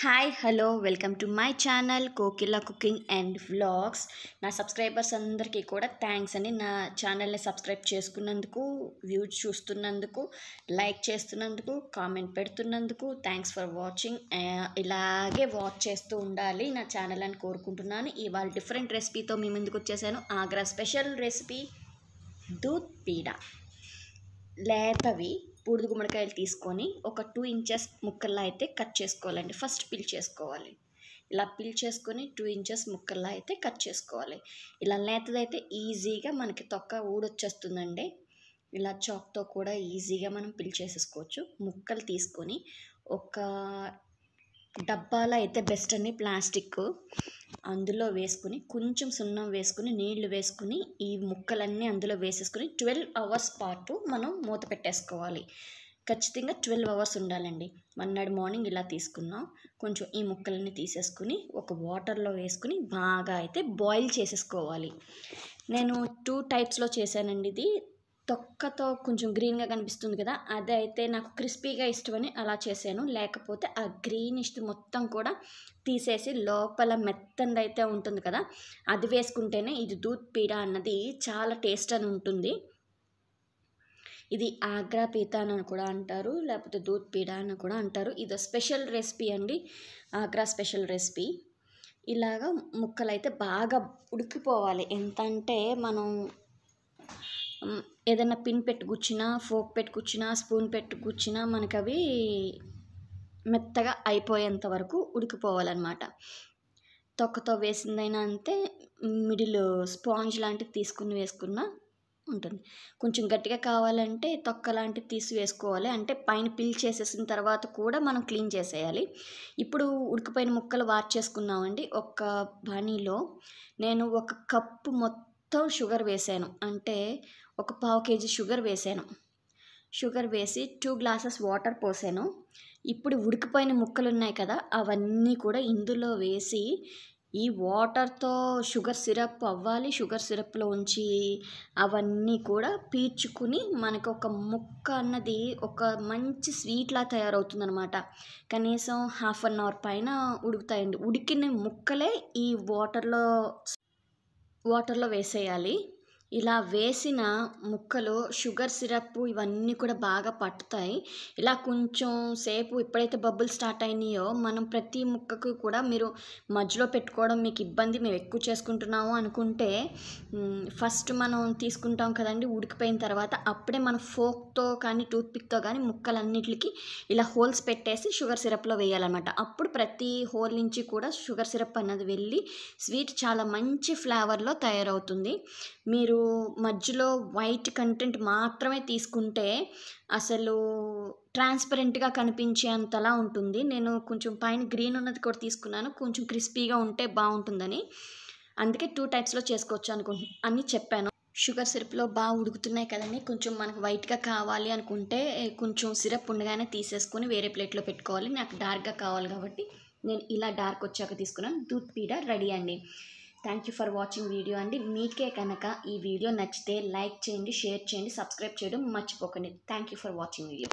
hi hello welcome to my channel Kokila cooking and vlogs నా subscribers అందరికీ కూడా thanks అని నా ఛానల్ని సబ్స్క్రైబ్ చేసుకున్నందుకు వ్యూస్ చూస్తున్నందుకు లైక్ చేస్తున్నందుకు కామెంట్ పెడుతున్నందుకు థ్యాంక్స్ ఫర్ వాచింగ్ ఇలాగే వాచ్ చేస్తూ ఉండాలి నా ఛానల్ అని కోరుకుంటున్నాను ఇవాళ డిఫరెంట్ రెసిపీతో మీ ముందుకు వచ్చేసాను ఆగ్రా స్పెషల్ రెసిపీ దూత్ పీడ లేతవి బూడిద గుమ్మడికాయలు తీసుకొని ఒక టూ ఇంచెస్ ముక్కల్లా అయితే కట్ చేసుకోవాలండి ఫస్ట్ పిల్ చేసుకోవాలి ఇలా పిల్ చేసుకొని టూ ఇంచెస్ ముక్కల్లా అయితే కట్ చేసుకోవాలి ఇలా లేతదైతే ఈజీగా మనకి తొక్క ఊడొచ్చేస్తుందండి ఇలా చాక్తో కూడా ఈజీగా మనం పిల్ చేసేసుకోవచ్చు ముక్కలు తీసుకొని ఒక డబ్బాలో అయితే బెస్ట్ అండి ప్లాస్టిక్ అందులో వేసుకుని కొంచెం సున్నం వేసుకుని నీళ్లు వేసుకుని ఈ ముక్కలన్నీ అందులో వేసేసుకుని ట్వెల్వ్ అవర్స్ పాటు మనం మూత పెట్టేసుకోవాలి ఖచ్చితంగా ట్వెల్వ్ అవర్స్ ఉండాలండి మన్నాడు మార్నింగ్ ఇలా తీసుకున్నాం కొంచెం ఈ ముక్కలన్నీ తీసేసుకుని ఒక వాటర్లో వేసుకుని బాగా అయితే బాయిల్ చేసేసుకోవాలి నేను టూ టైప్స్లో చేశానండి ఇది తొక్కతో కొంచెం గ్రీన్గా కనిపిస్తుంది కదా అది అయితే నాకు క్రిస్పీగా ఇష్టమని అలా చేశాను లేకపోతే ఆ గ్రీనిష్ మొత్తం కూడా తీసేసి లోపల అయితే ఉంటుంది కదా అది వేసుకుంటేనే ఇది దూత్ పీడ అన్నది చాలా టేస్ట్ అని ఉంటుంది ఇది ఆగ్రా పీతా అని కూడా అంటారు లేకపోతే దూత్ పీడ అని కూడా అంటారు ఇది స్పెషల్ రెసిపీ అండి ఆగ్రా స్పెషల్ రెసిపీ ఇలాగ ముక్కలైతే బాగా ఉడికిపోవాలి ఎంత అంటే మనం ఏదైనా పిన్ పెట్టి ఫోక్ పెట్టి స్పూన్ పెట్టి గుచ్చినా మనకు అవి మెత్తగా అయిపోయేంత వరకు ఉడికిపోవాలన్నమాట తొక్కతో వేసిందైనా అంతే మిడిల్ స్పాంజ్ లాంటిది తీసుకుని వేసుకున్న ఉంటుంది కొంచెం గట్టిగా కావాలంటే తొక్క లాంటిది తీసి వేసుకోవాలి అంటే పైన పిల్ చేసేసిన తర్వాత కూడా మనం క్లీన్ చేసేయాలి ఇప్పుడు ఉడికిపోయిన ముక్కలు వార్చేసుకున్నామండి ఒక్క బాణీలో నేను ఒక కప్పు మొత్తం షుగర్ వేసాను అంటే ఒక పావు కేజీ షుగర్ వేసాను షుగర్ వేసి టూ గ్లాసెస్ వాటర్ పోసాను ఇప్పుడు ఉడికిపోయిన ముక్కలు ఉన్నాయి కదా అవన్నీ కూడా ఇందులో వేసి ఈ వాటర్తో షుగర్ సిరప్ అవ్వాలి షుగర్ సిరప్లో ఉంచి అవన్నీ కూడా పీల్చుకుని మనకు ఒక ముక్క అన్నది ఒక మంచి స్వీట్లా తయారవుతుందనమాట కనీసం హాఫ్ అన్ అవర్ పైన ఉడుకుతాయండి ఉడికిన ముక్కలే ఈ వాటర్లో వాటర్లో వేసేయాలి ఇలా వేసిన ముక్కలో షుగర్ సిరప్ ఇవన్నీ కూడా బాగా పట్టుతాయి ఇలా కొంచెం సేపు ఎప్పుడైతే బబ్బులు స్టార్ట్ అయినాయో మనం ప్రతి ముక్కకు కూడా మీరు మధ్యలో పెట్టుకోవడం మీకు ఇబ్బంది మేము ఎక్కువ చేసుకుంటున్నాము అనుకుంటే ఫస్ట్ మనం తీసుకుంటాం కదండి ఉడికిపోయిన తర్వాత అప్పుడే మన ఫోక్తో కానీ టూత్పిక్తో కానీ ముక్కలన్నిటికి ఇలా హోల్స్ పెట్టేసి షుగర్ సిరప్లో వేయాలన్నమాట అప్పుడు ప్రతి హోల్ నుంచి కూడా షుగర్ సిరప్ అన్నది వెళ్ళి స్వీట్ చాలా మంచి ఫ్లేవర్లో తయారవుతుంది మీరు మీరు మధ్యలో వైట్ కంటెంట్ మాత్రమే తీసుకుంటే అసలు ట్రాన్స్పరెంట్గా కనిపించేంతలా ఉంటుంది నేను కొంచెం పైన గ్రీన్ ఉన్నది కూడా తీసుకున్నాను కొంచెం క్రిస్పీగా ఉంటే బాగుంటుందని అందుకే టూ టైప్స్లో చేసుకోవచ్చు అనుకుంటు అని చెప్పాను షుగర్ సిరప్లో బాగా ఉడుకుతున్నాయి కదండి కొంచెం మనకు వైట్గా కావాలి అనుకుంటే కొంచెం సిరప్ ఉండగానే తీసేసుకొని వేరే ప్లేట్లో పెట్టుకోవాలి నాకు డార్క్గా కావాలి కాబట్టి నేను ఇలా డార్క్ వచ్చాక తీసుకున్నాను దూత్ పీడ రెడీ అండి thank you for watching video అండి మీకే కనుక ఈ వీడియో నచ్చితే లైక్ చేయండి షేర్ చేయండి సబ్స్క్రైబ్ చేయడం మర్చిపోకండి thank you for watching video